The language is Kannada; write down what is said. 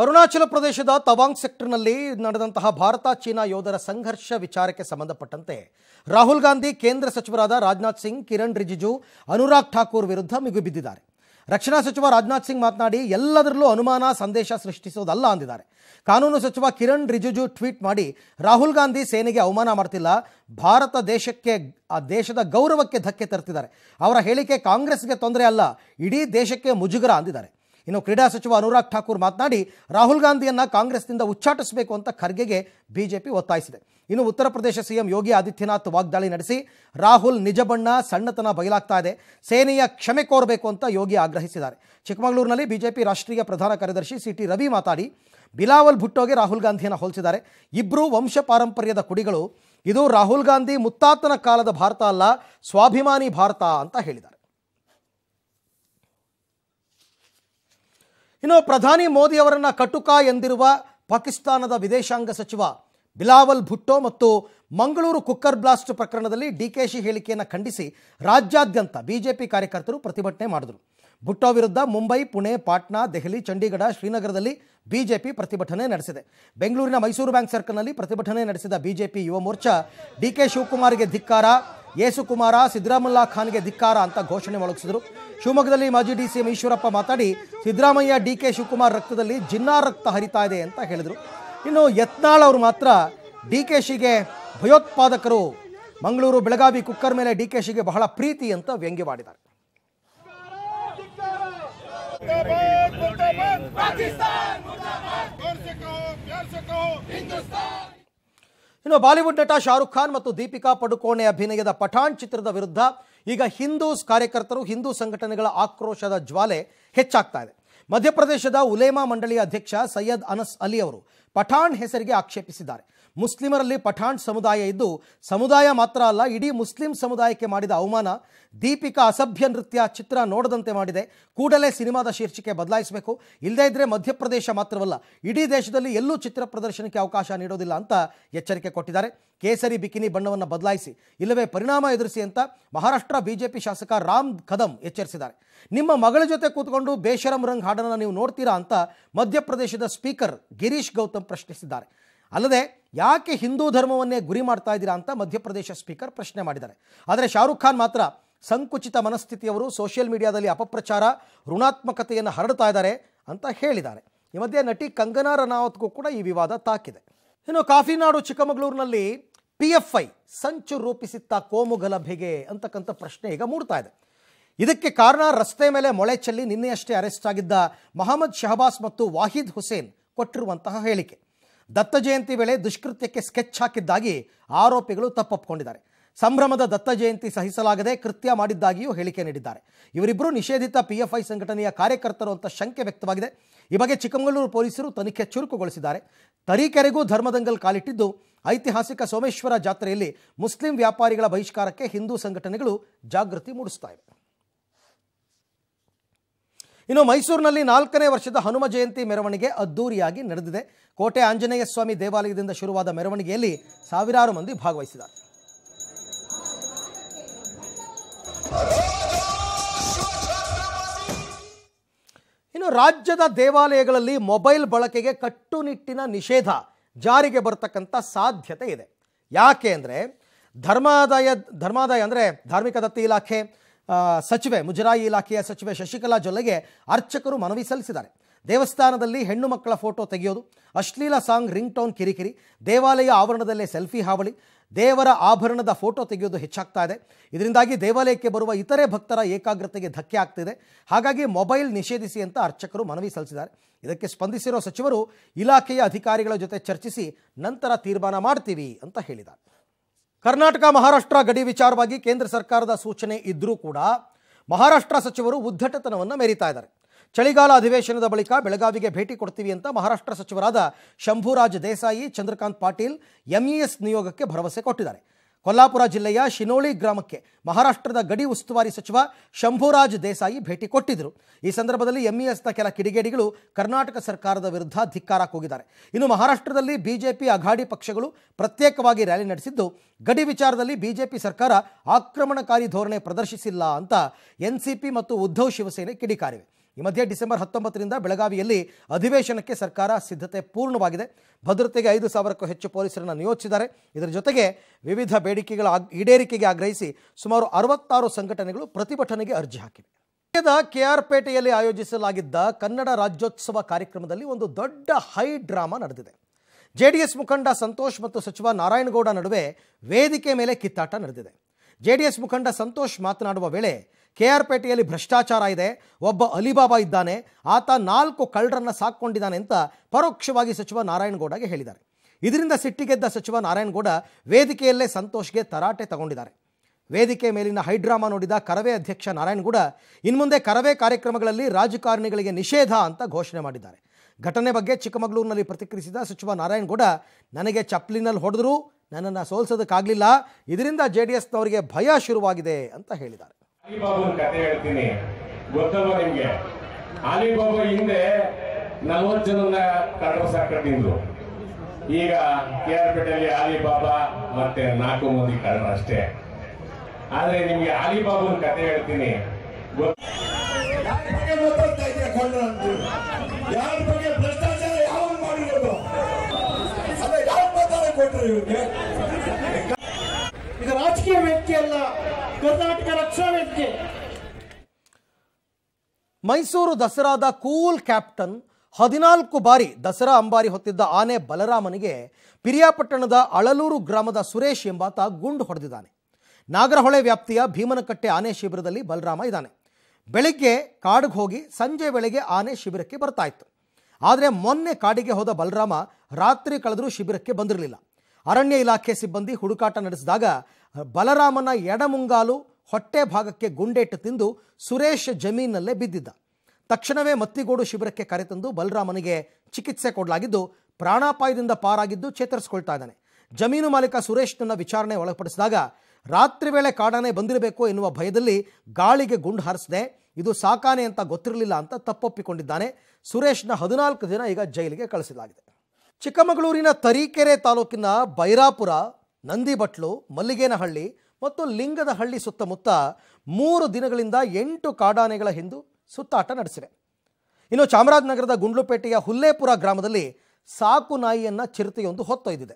ಅರುಣಾಚಲ ಪ್ರದೇಶದ ತವಾಂಗ್ ಸೆಕ್ಟರ್ನಲ್ಲಿ ನಡೆದಂತಹ ಭಾರತ ಚೀನಾ ಯೋಧರ ಸಂಘರ್ಷ ವಿಚಾರಕ್ಕೆ ಸಂಬಂಧಪಟ್ಟಂತೆ ರಾಹುಲ್ ಗಾಂಧಿ ಕೇಂದ್ರ ಸಚಿವರಾದ ರಾಜನಾಥ್ ಸಿಂಗ್ ಕಿರಣ್ ರಿಜಿಜು ಅನುರಾಗ್ ಠಾಕೂರ್ ವಿರುದ್ಧ ಬಿದ್ದಿದ್ದಾರೆ ರಕ್ಷಣಾ ಸಚಿವ ರಾಜನಾಥ್ ಸಿಂಗ್ ಮಾತನಾಡಿ ಎಲ್ಲದರಲ್ಲೂ ಅನುಮಾನ ಸಂದೇಶ ಸೃಷ್ಟಿಸೋದಲ್ಲ ಅಂದಿದ್ದಾರೆ ಕಾನೂನು ಸಚಿವ ಕಿರಣ್ ರಿಜಿಜು ಟ್ವೀಟ್ ಮಾಡಿ ರಾಹುಲ್ ಗಾಂಧಿ ಸೇನೆಗೆ ಅವಮಾನ ಮಾಡ್ತಿಲ್ಲ ಭಾರತ ದೇಶಕ್ಕೆ ಆ ದೇಶದ ಗೌರವಕ್ಕೆ ಧಕ್ಕೆ ತರ್ತಿದ್ದಾರೆ ಅವರ ಹೇಳಿಕೆ ಕಾಂಗ್ರೆಸ್ಗೆ ತೊಂದರೆ ಅಲ್ಲ ಇಡೀ ದೇಶಕ್ಕೆ ಮುಜುಗರ ಅಂದಿದ್ದಾರೆ ಇನ್ನು ಕ್ರೀಡಾ ಸಚಿವ ಅನುರಾಗ್ ಠಾಕೂರ್ ಮಾತನಾಡಿ ರಾಹುಲ್ ಗಾಂಧಿಯನ್ನು ಕಾಂಗ್ರೆಸ್ನಿಂದ ಉಚ್ಚಾಟಿಸಬೇಕು ಅಂತ ಖರ್ಗೆಗೆ ಬಿಜೆಪಿ ಒತ್ತಾಯಿಸಿದೆ ಇನ್ನು ಉತ್ತರ ಪ್ರದೇಶ ಸಿಎಂ ಯೋಗಿ ಆದಿತ್ಯನಾಥ್ ವಾಗ್ದಾಳಿ ನಡೆಸಿ ರಾಹುಲ್ ನಿಜ ಬಣ್ಣ ಸಣ್ಣತನ ಬಯಲಾಗ್ತಾ ಇದೆ ಸೇನೆಯ ಕ್ಷಮೆ ಕೋರಬೇಕು ಅಂತ ಯೋಗಿ ಆಗ್ರಹಿಸಿದ್ದಾರೆ ಚಿಕ್ಕಮಗಳೂರಿನಲ್ಲಿ ಬಿಜೆಪಿ ರಾಷ್ಟ್ರೀಯ ಪ್ರಧಾನ ಕಾರ್ಯದರ್ಶಿ ಸಿಟಿ ರವಿ ಮಾತಾಡಿ ಬಿಲಾವಲ್ ಭುಟ್ಟೋಗೆ ರಾಹುಲ್ ಗಾಂಧಿಯನ್ನು ಹೋಲಿಸಿದ್ದಾರೆ ಇಬ್ಬರು ವಂಶ ಪಾರಂಪರ್ಯದ ಕುಡಿಗಳು ಇದು ರಾಹುಲ್ ಗಾಂಧಿ ಮುತ್ತಾತನ ಕಾಲದ ಭಾರತ ಅಲ್ಲ ಸ್ವಾಭಿಮಾನಿ ಭಾರತ ಅಂತ ಹೇಳಿದ ಇನ್ನು ಪ್ರಧಾನಿ ಮೋದಿ ಅವರನ್ನ ಕಟುಕ ಎಂದಿರುವ ಪಾಕಿಸ್ತಾನದ ವಿದೇಶಾಂಗ ಸಚಿವ ಬಿಲಾವಲ್ ಭುಟ್ಟೋ ಮತ್ತು ಮಂಗಳೂರು ಕುಕ್ಕರ್ ಬ್ಲಾಸ್ಟ್ ಪ್ರಕರಣದಲ್ಲಿ ಡಿಕೆಶಿ ಹೇಳಿಕೆಯನ್ನು ಖಂಡಿಸಿ ರಾಜ್ಯಾದ್ಯಂತ ಬಿಜೆಪಿ ಕಾರ್ಯಕರ್ತರು ಪ್ರತಿಭಟನೆ ಮಾಡಿದರು ಭುಟ್ಟೋ ವಿರುದ್ಧ ಮುಂಬೈ ಪುಣೆ ಪಾಟ್ನಾ ದೆಹಲಿ ಚಂಡೀಗಢ ಶ್ರೀನಗರದಲ್ಲಿ ಬಿಜೆಪಿ ಪ್ರತಿಭಟನೆ ನಡೆಸಿದೆ ಬೆಂಗಳೂರಿನ ಮೈಸೂರು ಬ್ಯಾಂಕ್ ಸರ್ಕಲ್ನಲ್ಲಿ ಪ್ರತಿಭಟನೆ ನಡೆಸಿದ ಬಿಜೆಪಿ ಯುವ ಮೋರ್ಚಾ ಡಿ ಕೆ ಶಿವಕುಮಾರ್ಗೆ ಧಿಕ್ಕಾರ ಯೇಸುಕುಮಾರ ಸಿದ್ದರಾಮಲ್ಲಾ ಖಾನ್ಗೆ ಧಿಕ್ಕಾರ ಅಂತ ಘೋಷಣೆ ಮೊಳಗಿಸಿದರು ಶಿವಮೊಗ್ಗದಲ್ಲಿ ಮಾಜಿ ಡಿ ಸಿ ಈಶ್ವರಪ್ಪ ಮಾತಾಡಿ ಸಿದ್ದರಾಮಯ್ಯ ಡಿ ಕೆ ಶಿವಕುಮಾರ್ ರಕ್ತದಲ್ಲಿ ಜಿನ್ನಾ ರಕ್ತ ಹರಿತಾ ಇದೆ ಅಂತ ಹೇಳಿದರು ಇನ್ನು ಯತ್ನಾಳ್ ಅವರು ಮಾತ್ರ ಡಿ ಕೆ ಶಿಗೆ ಭಯೋತ್ಪಾದಕರು ಮಂಗಳೂರು ಬೆಳಗಾವಿ ಕುಕ್ಕರ್ ಮೇಲೆ ಡಿ ಕೆ ಶಿಗೆ ಬಹಳ ಪ್ರೀತಿ ಅಂತ ವ್ಯಂಗ್ಯವಾಡಿದ್ದಾರೆ ಇನ್ನು ಬಾಲಿವುಡ್ ನಟ ಶಾರುಖ್ ಖಾನ್ ಮತ್ತು ದೀಪಿಕಾ ಪಡುಕೋಣೆ ಅಭಿನಯದ ಪಠಾಣ್ ಚಿತ್ರದ ವಿರುದ್ಧ ಈಗ ಹಿಂದೂಸ್ ಕಾರ್ಯಕರ್ತರು ಹಿಂದೂ ಸಂಘಟನೆಗಳ ಆಕ್ರೋಶದ ಜ್ವಾಲೆ ಹೆಚ್ಚಾಗ್ತಾ ಇದೆ ಮಧ್ಯಪ್ರದೇಶದ ಉಲೇಮಾ ಮಂಡಳಿಯ ಅಧ್ಯಕ್ಷ ಸೈಯದ್ ಅನಸ್ ಅಲಿ ಅವರು ಪಠಾಣ್ ಹೆಸರಿಗೆ ಆಕ್ಷೇಪಿಸಿದ್ದಾರೆ ಮುಸ್ಲಿಮರಲ್ಲಿ ಪಠಾಣ್ ಸಮುದಾಯ ಇದ್ದು ಸಮುದಾಯ ಮಾತ್ರ ಅಲ್ಲ ಇಡೀ ಮುಸ್ಲಿಂ ಸಮುದಾಯಕ್ಕೆ ಮಾಡಿದ ಅವಮಾನ ದೀಪಿಕಾ ಅಸಭ್ಯ ನೃತ್ಯ ಚಿತ್ರ ನೋಡದಂತೆ ಮಾಡಿದೆ ಕೂಡಲೇ ಸಿನಿಮಾದ ಶೀರ್ಷಿಕೆ ಬದಲಾಯಿಸಬೇಕು ಇಲ್ಲದೇ ಇದ್ದರೆ ಮಧ್ಯಪ್ರದೇಶ ಮಾತ್ರವಲ್ಲ ಇಡೀ ದೇಶದಲ್ಲಿ ಎಲ್ಲೂ ಚಿತ್ರ ಪ್ರದರ್ಶನಕ್ಕೆ ಅವಕಾಶ ನೀಡೋದಿಲ್ಲ ಅಂತ ಎಚ್ಚರಿಕೆ ಕೊಟ್ಟಿದ್ದಾರೆ ಕೇಸರಿ ಬಿಕಿನಿ ಬಣ್ಣವನ್ನು ಬದಲಾಯಿಸಿ ಇಲ್ಲವೇ ಪರಿಣಾಮ ಎದುರಿಸಿ ಅಂತ ಮಹಾರಾಷ್ಟ್ರ ಬಿಜೆಪಿ ಶಾಸಕ ರಾಮ್ ಕದಂ ಎಚ್ಚರಿಸಿದ್ದಾರೆ ನಿಮ್ಮ ಮಗಳ ಜೊತೆ ಕೂತ್ಕೊಂಡು ಬೇಷರಂ ರಂಗ್ ಹಾಡನ್ನು ನೀವು ನೋಡ್ತೀರಾ ಅಂತ ಮಧ್ಯಪ್ರದೇಶದ ಸ್ಪೀಕರ್ ಗಿರೀಶ್ ಗೌತಮ್ ಪ್ರಶ್ನಿಸಿದ್ದಾರೆ ಅಲ್ಲದೆ ಯಾಕೆ ಹಿಂದೂ ಧರ್ಮವನ್ನೇ ಗುರಿ ಮಾಡ್ತಾ ಇದ್ದೀರಾ ಅಂತ ಮಧ್ಯಪ್ರದೇಶ ಸ್ಪೀಕರ್ ಪ್ರಶ್ನೆ ಮಾಡಿದ್ದಾರೆ ಆದರೆ ಶಾರುಖ್ ಖಾನ್ ಮಾತ್ರ ಸಂಕುಚಿತ ಮನಸ್ಥಿತಿಯವರು ಸೋಷಿಯಲ್ ಮೀಡಿಯಾದಲ್ಲಿ ಅಪಪ್ರಚಾರ ಋಣಾತ್ಮಕತೆಯನ್ನು ಹರಡ್ತಾ ಇದ್ದಾರೆ ಅಂತ ಹೇಳಿದ್ದಾರೆ ಈ ಮಧ್ಯೆ ನಟಿ ಕಂಗನಾ ರನಾವತ್ಗೂ ಕೂಡ ಈ ವಿವಾದ ತಾಕಿದೆ ಇನ್ನು ಕಾಫಿನಾಡು ಚಿಕ್ಕಮಗಳೂರಿನಲ್ಲಿ ಪಿ ಎಫ್ ಐ ಸಂಚು ರೂಪಿಸಿತ್ತ ಕೋಮು ಗಲಭೆಗೆ ಅಂತಕ್ಕಂಥ ಪ್ರಶ್ನೆ ಈಗ ಮೂಡ್ತಾ ಇದೆ ಇದಕ್ಕೆ ಕಾರಣ ರಸ್ತೆ ಮೇಲೆ ಮೊಳೆ ಚೆಲ್ಲಿ ನಿನ್ನೆಯಷ್ಟೇ ಅರೆಸ್ಟ್ ಆಗಿದ್ದ ಮೊಹಮ್ಮದ್ ಶಹಬಾಸ್ ಮತ್ತು ವಾಹಿದ್ ಹುಸೇನ್ ಕೊಟ್ಟಿರುವಂತಹ ಹೇಳಿಕೆ ದತ್ತ ಜಯಂತಿ ವೇಳೆ ದುಷ್ಕೃತ್ಯಕ್ಕೆ ಸ್ಕೆಚ್ ಹಾಕಿದ್ದಾಗಿ ಆರೋಪಿಗಳು ತಪ್ಪೊಪ್ಪಿಕೊಂಡಿದ್ದಾರೆ ಸಂಭ್ರಮದ ದತ್ತ ಜಯಂತಿ ಸಹಿಸಲಾಗದೆ ಕೃತ್ಯ ಮಾಡಿದ್ದಾಗಿಯೂ ಹೇಳಿಕೆ ನೀಡಿದ್ದಾರೆ ಇವರಿಬ್ಬರು ನಿಷೇಧಿತ ಪಿಎಫ್ಐ ಸಂಘಟನೆಯ ಕಾರ್ಯಕರ್ತರು ಅಂತ ಶಂಕೆ ವ್ಯಕ್ತವಾಗಿದೆ ಈ ಬಗ್ಗೆ ಚಿಕ್ಕಮಗಳೂರು ಪೊಲೀಸರು ತನಿಖೆ ಚುರುಕುಗೊಳಿಸಿದ್ದಾರೆ ತರೀಕೆರೆಗೂ ಧರ್ಮದಂಗಲ್ ಕಾಲಿಟ್ಟಿದ್ದು ಐತಿಹಾಸಿಕ ಸೋಮೇಶ್ವರ ಜಾತ್ರೆಯಲ್ಲಿ ಮುಸ್ಲಿಂ ವ್ಯಾಪಾರಿಗಳ ಬಹಿಷ್ಕಾರಕ್ಕೆ ಹಿಂದೂ ಸಂಘಟನೆಗಳು ಜಾಗೃತಿ ಮೂಡಿಸ್ತಾ ಇವೆ ಇನ್ನು ಮೈಸೂರಿನಲ್ಲಿ ನಾಲ್ಕನೇ ವರ್ಷದ ಹನುಮ ಜಯಂತಿ ಮೆರವಣಿಗೆ ಅದ್ದೂರಿಯಾಗಿ ನಡೆದಿದೆ ಕೋಟೆ ಆಂಜನೇಯ ಸ್ವಾಮಿ ದೇವಾಲಯದಿಂದ ಶುರುವಾದ ಮೆರವಣಿಗೆಯಲ್ಲಿ ಸಾವಿರಾರು ಮಂದಿ ಭಾಗವಹಿಸಿದ್ದಾರೆ ಇನ್ನು ರಾಜ್ಯದ ದೇವಾಲಯಗಳಲ್ಲಿ ಮೊಬೈಲ್ ಬಳಕೆಗೆ ಕಟ್ಟುನಿಟ್ಟಿನ ನಿಷೇಧ ಜಾರಿಗೆ ಬರತಕ್ಕಂಥ ಸಾಧ್ಯತೆ ಇದೆ ಯಾಕೆ ಅಂದರೆ ಧರ್ಮಾದಾಯ ಧರ್ಮಾದಾಯ ಅಂದರೆ ಧಾರ್ಮಿಕ ದತ್ತಿ ಇಲಾಖೆ ಸಚಿವೆ ಮುಜರಾಯಿ ಇಲಾಖೆಯ ಸಚಿವೆ ಶಶಿಕಲಾ ಜೊಲ್ಲೆಗೆ ಅರ್ಚಕರು ಮನವಿ ಸಲ್ಲಿಸಿದ್ದಾರೆ ದೇವಸ್ಥಾನದಲ್ಲಿ ಹೆಣ್ಣು ಮಕ್ಕಳ ಫೋಟೋ ತೆಗೆಯೋದು ಅಶ್ಲೀಲ ಸಾಂಗ್ ರಿಂಗ್ ಟೋನ್ ಕಿರಿಕಿರಿ ದೇವಾಲಯ ಆವರಣದಲ್ಲೇ ಸೆಲ್ಫಿ ಹಾವಳಿ ದೇವರ ಆಭರಣದ ಫೋಟೋ ತೆಗೆಯೋದು ಹೆಚ್ಚಾಗ್ತಾ ಇದೆ ಇದರಿಂದಾಗಿ ದೇವಾಲಯಕ್ಕೆ ಬರುವ ಇತರೆ ಭಕ್ತರ ಏಕಾಗ್ರತೆಗೆ ಧಕ್ಕೆ ಆಗ್ತಿದೆ ಹಾಗಾಗಿ ಮೊಬೈಲ್ ನಿಷೇಧಿಸಿ ಅಂತ ಅರ್ಚಕರು ಮನವಿ ಸಲ್ಲಿಸಿದ್ದಾರೆ ಇದಕ್ಕೆ ಸ್ಪಂದಿಸಿರುವ ಸಚಿವರು ಇಲಾಖೆಯ ಅಧಿಕಾರಿಗಳ ಜೊತೆ ಚರ್ಚಿಸಿ ನಂತರ ತೀರ್ಮಾನ ಮಾಡ್ತೀವಿ ಅಂತ ಹೇಳಿದ್ದಾರೆ ಕರ್ನಾಟಕ ಮಹಾರಾಷ್ಟ್ರ ಗಡಿ ವಿಚಾರವಾಗಿ ಕೇಂದ್ರ ಸರ್ಕಾರದ ಸೂಚನೆ ಇದ್ದರೂ ಕೂಡ ಮಹಾರಾಷ್ಟ್ರ ಸಚಿವರು ಉದ್ದಟತನವನ್ನು ಮೆರೀತಾ ಇದ್ದಾರೆ ಚಳಿಗಾಲ ಅಧಿವೇಶನದ ಬಳಿಕ ಬೆಳಗಾವಿಗೆ ಭೇಟಿ ಕೊಡ್ತೀವಿ ಅಂತ ಮಹಾರಾಷ್ಟ್ರ ಸಚಿವರಾದ ಶಂಭುರಾಜ್ ದೇಸಾಯಿ ಚಂದ್ರಕಾಂತ್ ಪಾಟೀಲ್ ಎಂಇಎಸ್ ನಿಯೋಗಕ್ಕೆ ಭರವಸೆ ಕೊಟ್ಟಿದ್ದಾರೆ ಕೊಲ್ಲಾಪುರ ಜಿಲ್ಲೆಯ ಶಿನೋಳಿ ಗ್ರಾಮಕ್ಕೆ ಮಹಾರಾಷ್ಟ್ರದ ಗಡಿ ಉಸ್ತುವಾರಿ ಸಚಿವ ಶಂಭುರಾಜ್ ದೇಸಾಯಿ ಭೇಟಿ ಕೊಟ್ಟಿದ್ದರು ಈ ಸಂದರ್ಭದಲ್ಲಿ ಎಂಇಎಸ್ನ ಕೆಲ ಕಿಡಿಗೇಡಿಗಳು ಕರ್ನಾಟಕ ಸರ್ಕಾರದ ವಿರುದ್ಧ ಧಿಕ್ಕಾರ ಕೂಗಿದ್ದಾರೆ ಇನ್ನು ಮಹಾರಾಷ್ಟ್ರದಲ್ಲಿ ಬಿಜೆಪಿ ಅಘಾಡಿ ಪಕ್ಷಗಳು ಪ್ರತ್ಯೇಕವಾಗಿ ರ್ಯಾಲಿ ನಡೆಸಿದ್ದು ಗಡಿ ವಿಚಾರದಲ್ಲಿ ಬಿಜೆಪಿ ಸರ್ಕಾರ ಆಕ್ರಮಣಕಾರಿ ಧೋರಣೆ ಪ್ರದರ್ಶಿಸಿಲ್ಲ ಅಂತ ಎನ್ಸಿಪಿ ಮತ್ತು ಉದ್ಧವ್ ಶಿವಸೇನೆ ಕಿಡಿಕಾರಿವೆ ಈ ಮಧ್ಯೆ ಡಿಸೆಂಬರ್ ಹತ್ತೊಂಬತ್ತರಿಂದ ಬೆಳಗಾವಿಯಲ್ಲಿ ಅಧಿವೇಶನಕ್ಕೆ ಸರ್ಕಾರ ಸಿದ್ಧತೆ ಪೂರ್ಣವಾಗಿದೆ ಭದ್ರತೆಗೆ ಐದು ಸಾವಿರಕ್ಕೂ ಹೆಚ್ಚು ಪೊಲೀಸರನ್ನು ನಿಯೋಜಿಸಿದ್ದಾರೆ ಇದರ ಜೊತೆಗೆ ವಿವಿಧ ಬೇಡಿಕೆಗಳ ಈಡೇರಿಕೆಗೆ ಆಗ್ರಹಿಸಿ ಸುಮಾರು ಅರವತ್ತಾರು ಸಂಘಟನೆಗಳು ಪ್ರತಿಭಟನೆಗೆ ಅರ್ಜಿ ಹಾಕಿವೆ ಕೆಆರ್ಪೇಟೆಯಲ್ಲಿ ಆಯೋಜಿಸಲಾಗಿದ್ದ ಕನ್ನಡ ರಾಜ್ಯೋತ್ಸವ ಕಾರ್ಯಕ್ರಮದಲ್ಲಿ ಒಂದು ದೊಡ್ಡ ಹೈ ಡ್ರಾಮಾ ನಡೆದಿದೆ ಜೆಡಿಎಸ್ ಮುಖಂಡ ಸಂತೋಷ್ ಮತ್ತು ಸಚಿವ ನಾರಾಯಣಗೌಡ ನಡುವೆ ವೇದಿಕೆ ಮೇಲೆ ಕಿತ್ತಾಟ ನಡೆದಿದೆ ಜೆಡಿಎಸ್ ಮುಖಂಡ ಸಂತೋಷ್ ಮಾತನಾಡುವ ವೇಳೆ ಕೆ ಆರ್ ಪೇಟೆಯಲ್ಲಿ ಭ್ರಷ್ಟಾಚಾರ ಇದೆ ಒಬ್ಬ ಅಲಿಬಾಬಾ ಇದ್ದಾನೆ ಆತ ನಾಲ್ಕು ಕಳ್ಳರನ್ನು ಸಾಕ್ಕೊಂಡಿದ್ದಾನೆ ಅಂತ ಪರೋಕ್ಷವಾಗಿ ಸಚಿವ ನಾರಾಯಣಗೌಡಗೆ ಹೇಳಿದ್ದಾರೆ ಇದರಿಂದ ಸಿಟ್ಟಿಗೆದ್ದ ಸಚಿವ ನಾರಾಯಣಗೌಡ ವೇದಿಕೆಯಲ್ಲೇ ಸಂತೋಷ್ಗೆ ತರಾಟೆ ತಗೊಂಡಿದ್ದಾರೆ ವೇದಿಕೆ ಮೇಲಿನ ಹೈಡ್ರಾಮಾ ನೋಡಿದ ಕರವೇ ಅಧ್ಯಕ್ಷ ನಾರಾಯಣಗೌಡ ಇನ್ಮುಂದೆ ಕರವೇ ಕಾರ್ಯಕ್ರಮಗಳಲ್ಲಿ ರಾಜಕಾರಣಿಗಳಿಗೆ ನಿಷೇಧ ಅಂತ ಘೋಷಣೆ ಮಾಡಿದ್ದಾರೆ ಘಟನೆ ಬಗ್ಗೆ ಚಿಕ್ಕಮಗಳೂರಿನಲ್ಲಿ ಪ್ರತಿಕ್ರಿಯಿಸಿದ ಸಚಿವ ನಾರಾಯಣಗೌಡ ನನಗೆ ಚಪ್ಲಿನಲ್ಲಿ ಹೊಡೆದರೂ ನನ್ನನ್ನು ಸೋಲಿಸೋದಕ್ಕಾಗಲಿಲ್ಲ ಇದರಿಂದ ಜೆ ಡಿ ಎಸ್ನವರಿಗೆ ಭಯ ಶುರುವಾಗಿದೆ ಅಂತ ಹೇಳಿದ್ದಾರೆ ಅಲಿಬಾಬು ಕತೆ ಹೇಳ್ತೀನಿ ಗೊತ್ತಲ್ಲ ನಿಮ್ಗೆ ಅಲಿಬಾಬು ಹಿಂದೆ ಜನನ್ನ ಜನನ ಕಟ್ಟಿದ್ರು ಈಗ ಕೆ ಆರ್ ಪೇಟೆಯಲ್ಲಿ ಅಲಿಬಾಬಾ ಮತ್ತೆ ನಾಲ್ಕು ಮಂದಿ ಕಡ್ರ ಅಷ್ಟೇ ಆದ್ರೆ ನಿಮ್ಗೆ ಅಲಿಬಾಬು ಕತೆ ಹೇಳ್ತೀನಿ ಭ್ರಷ್ಟಾಚಾರ ಮಾಡಿರೋದು ಅಲ್ಲ ಇದು ರಾಜಕೀಯ ವ್ಯಕ್ತಿ ಅಲ್ಲ ಕರ್ನಾಟಕ ರಕ್ಷಣಾ ವೇದಿಕೆ ಮೈಸೂರು ದಸರಾದ ಕೂಲ್ ಕ್ಯಾಪ್ಟನ್ ಹದಿನಾಲ್ಕು ಬಾರಿ ದಸರಾ ಅಂಬಾರಿ ಹೊತ್ತಿದ್ದ ಆನೆ ಬಲರಾಮನಿಗೆ ಪಿರಿಯಾಪಟ್ಟಣದ ಅಳಲೂರು ಗ್ರಾಮದ ಸುರೇಶ್ ಎಂಬಾತ ಗುಂಡು ಹೊಡೆದಿದ್ದಾನೆ ನಾಗರಹೊಳೆ ವ್ಯಾಪ್ತಿಯ ಭೀಮನಕಟ್ಟೆ ಆನೆ ಶಿಬಿರದಲ್ಲಿ ಬಲರಾಮ ಇದ್ದಾನೆ ಬೆಳಿಗ್ಗೆ ಕಾಡಿಗೆ ಹೋಗಿ ಸಂಜೆ ವೇಳೆಗೆ ಆನೆ ಶಿಬಿರಕ್ಕೆ ಬರ್ತಾ ಇತ್ತು ಆದರೆ ಮೊನ್ನೆ ಕಾಡಿಗೆ ಹೋದ ಬಲರಾಮ ರಾತ್ರಿ ಕಳೆದರೂ ಶಿಬಿರಕ್ಕೆ ಬಂದಿರಲಿಲ್ಲ ಅರಣ್ಯ ಇಲಾಖೆ ಸಿಬ್ಬಂದಿ ಹುಡುಕಾಟ ನಡೆಸಿದಾಗ ಬಲರಾಮನ ಎಡಮುಂಗಾಲು ಹೊಟ್ಟೆ ಭಾಗಕ್ಕೆ ಗುಂಡೇಟು ತಿಂದು ಸುರೇಶ್ ಜಮೀನಲ್ಲೇ ಬಿದ್ದಿದ್ದ ತಕ್ಷಣವೇ ಮತ್ತಿಗೋಡು ಶಿಬಿರಕ್ಕೆ ಕರೆತಂದು ಬಲರಾಮನಿಗೆ ಚಿಕಿತ್ಸೆ ಕೊಡಲಾಗಿದ್ದು ಪ್ರಾಣಾಪಾಯದಿಂದ ಪಾರಾಗಿದ್ದು ಚೇತರಿಸಿಕೊಳ್ತಾ ಇದ್ದಾನೆ ಜಮೀನು ಮಾಲೀಕ ಸುರೇಶ್ನನ್ನ ವಿಚಾರಣೆ ಒಳಪಡಿಸಿದಾಗ ರಾತ್ರಿ ವೇಳೆ ಕಾಡಾನೆ ಬಂದಿರಬೇಕು ಎನ್ನುವ ಭಯದಲ್ಲಿ ಗಾಳಿಗೆ ಗುಂಡು ಹಾರಿಸಿದೆ ಇದು ಸಾಕಾನೆ ಅಂತ ಗೊತ್ತಿರಲಿಲ್ಲ ಅಂತ ತಪ್ಪೊಪ್ಪಿಕೊಂಡಿದ್ದಾನೆ ಸುರೇಶ್ನ ಹದಿನಾಲ್ಕು ದಿನ ಈಗ ಜೈಲಿಗೆ ಕಳಿಸಲಾಗಿದೆ ಚಿಕ್ಕಮಗಳೂರಿನ ತರೀಕೆರೆ ತಾಲೂಕಿನ ಬೈರಾಪುರ ನಂದಿಬಟ್ಲು ಮಲ್ಲಿಗೇನಹಳ್ಳಿ ಮತ್ತು ಲಿಂಗದಹಳ್ಳಿ ಸುತ್ತಮುತ್ತ ಮೂರು ದಿನಗಳಿಂದ ಎಂಟು ಕಾಡಾನೆಗಳ ಹಿಂದು ಸುತ್ತಾಟ ನಡೆಸಿದೆ ಇನ್ನು ಚಾಮರಾಜನಗರದ ಗುಂಡ್ಲುಪೇಟೆಯ ಹುಲ್ಲೇಪುರ ಗ್ರಾಮದಲ್ಲಿ ಸಾಕು ನಾಯಿಯನ್ನ ಚಿರತೆಯೊಂದು ಹೊತ್ತೊಯ್ದಿದೆ